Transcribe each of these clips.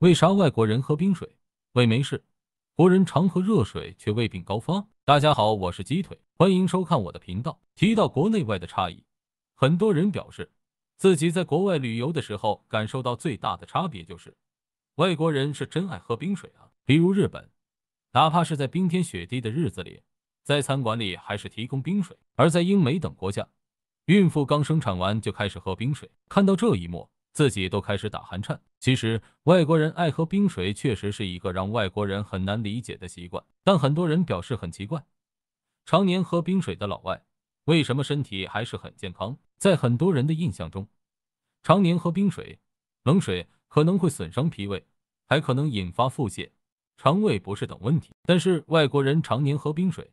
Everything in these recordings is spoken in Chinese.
为啥外国人喝冰水胃没事，国人常喝热水却胃病高发？大家好，我是鸡腿，欢迎收看我的频道。提到国内外的差异，很多人表示自己在国外旅游的时候，感受到最大的差别就是外国人是真爱喝冰水啊。比如日本，哪怕是在冰天雪地的日子里，在餐馆里还是提供冰水；而在英美等国家，孕妇刚生产完就开始喝冰水。看到这一幕。自己都开始打寒颤。其实，外国人爱喝冰水确实是一个让外国人很难理解的习惯，但很多人表示很奇怪：常年喝冰水的老外为什么身体还是很健康？在很多人的印象中，常年喝冰水、冷水可能会损伤脾胃，还可能引发腹泻、肠胃不适等问题。但是，外国人常年喝冰水，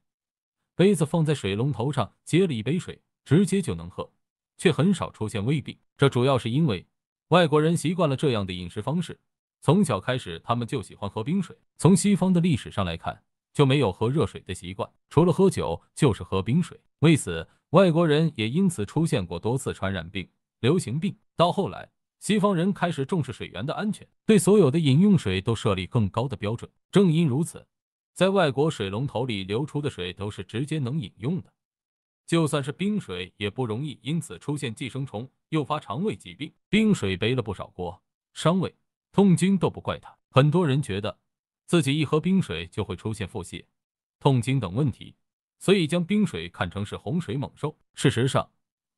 杯子放在水龙头上接了一杯水，直接就能喝，却很少出现胃病。这主要是因为。外国人习惯了这样的饮食方式，从小开始他们就喜欢喝冰水。从西方的历史上来看，就没有喝热水的习惯，除了喝酒就是喝冰水。为此，外国人也因此出现过多次传染病、流行病。到后来，西方人开始重视水源的安全，对所有的饮用水都设立更高的标准。正因如此，在外国水龙头里流出的水都是直接能饮用的，就算是冰水也不容易因此出现寄生虫。诱发肠胃疾病，冰水背了不少锅，伤胃、痛经都不怪他。很多人觉得自己一喝冰水就会出现腹泻、痛经等问题，所以将冰水看成是洪水猛兽。事实上，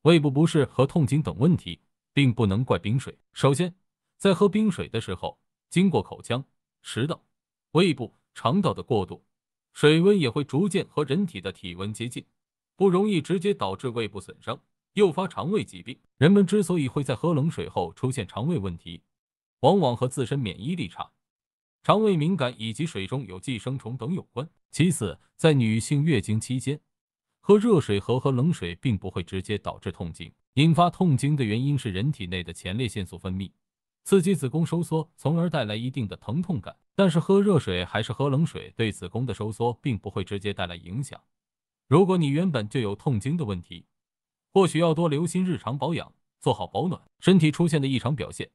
胃部不适和痛经等问题并不能怪冰水。首先，在喝冰水的时候，经过口腔、食道、胃部、肠道的过渡，水温也会逐渐和人体的体温接近，不容易直接导致胃部损伤。诱发肠胃疾病。人们之所以会在喝冷水后出现肠胃问题，往往和自身免疫力差、肠胃敏感以及水中有寄生虫等有关。其次，在女性月经期间，喝热水和喝冷水并不会直接导致痛经。引发痛经的原因是人体内的前列腺素分泌，刺激子宫收缩，从而带来一定的疼痛感。但是喝热水还是喝冷水对子宫的收缩并不会直接带来影响。如果你原本就有痛经的问题，或许要多留心日常保养，做好保暖。身体出现的异常表现，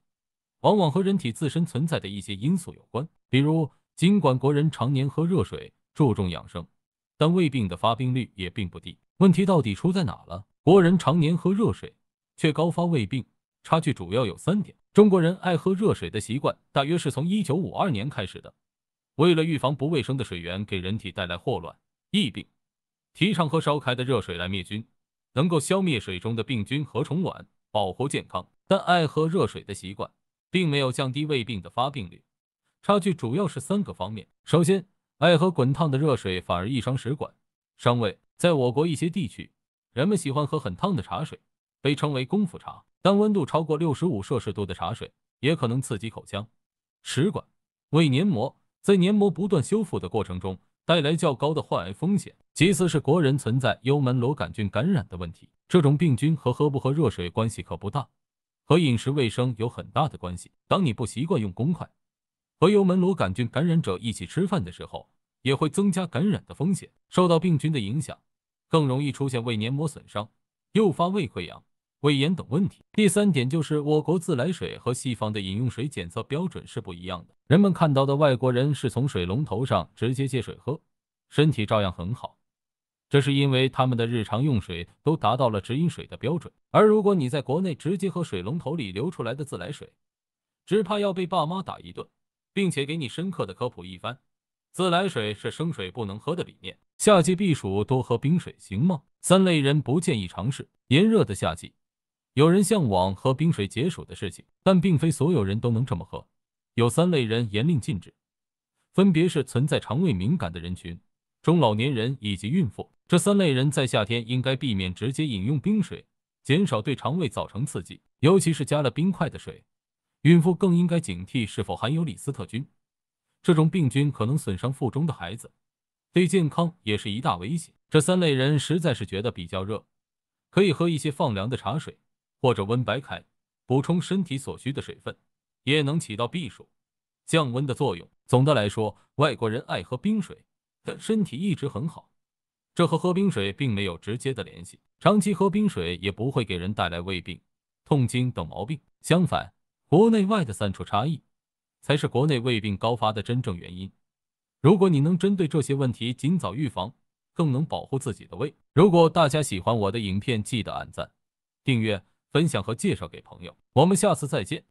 往往和人体自身存在的一些因素有关。比如，尽管国人常年喝热水，注重养生，但胃病的发病率也并不低。问题到底出在哪了？国人常年喝热水，却高发胃病，差距主要有三点。中国人爱喝热水的习惯，大约是从1952年开始的。为了预防不卫生的水源给人体带来霍乱、疫病，提倡喝烧开的热水来灭菌。能够消灭水中的病菌和虫卵，保护健康。但爱喝热水的习惯，并没有降低胃病的发病率。差距主要是三个方面：首先，爱喝滚烫的热水反而易伤食管、伤胃。在我国一些地区，人们喜欢喝很烫的茶水，被称为功夫茶。但温度超过六十五摄氏度的茶水，也可能刺激口腔、食管、胃黏膜。在黏膜不断修复的过程中。带来较高的患癌风险。其次，是国人存在幽门螺杆菌感染的问题。这种病菌和喝不喝热水关系可不大，和饮食卫生有很大的关系。当你不习惯用公筷，和幽门螺杆菌感染者一起吃饭的时候，也会增加感染的风险。受到病菌的影响，更容易出现胃黏膜损伤，诱发胃溃疡。胃炎等问题。第三点就是我国自来水和西方的饮用水检测标准是不一样的。人们看到的外国人是从水龙头上直接接水喝，身体照样很好，这是因为他们的日常用水都达到了直饮水的标准。而如果你在国内直接喝水龙头里流出来的自来水，只怕要被爸妈打一顿，并且给你深刻的科普一番。自来水是生水不能喝的理念。夏季避暑多喝冰水行吗？三类人不建议尝试。炎热的夏季。有人向往喝冰水解暑的事情，但并非所有人都能这么喝。有三类人严令禁止，分别是存在肠胃敏感的人群、中老年人以及孕妇。这三类人在夏天应该避免直接饮用冰水，减少对肠胃造成刺激，尤其是加了冰块的水。孕妇更应该警惕是否含有李斯特菌，这种病菌可能损伤腹中的孩子，对健康也是一大威胁。这三类人实在是觉得比较热，可以喝一些放凉的茶水。或者温白开，补充身体所需的水分，也能起到避暑降温的作用。总的来说，外国人爱喝冰水，但身体一直很好，这和喝冰水并没有直接的联系。长期喝冰水也不会给人带来胃病、痛经等毛病。相反，国内外的三处差异，才是国内胃病高发的真正原因。如果你能针对这些问题尽早预防，更能保护自己的胃。如果大家喜欢我的影片，记得按赞、订阅。分享和介绍给朋友，我们下次再见。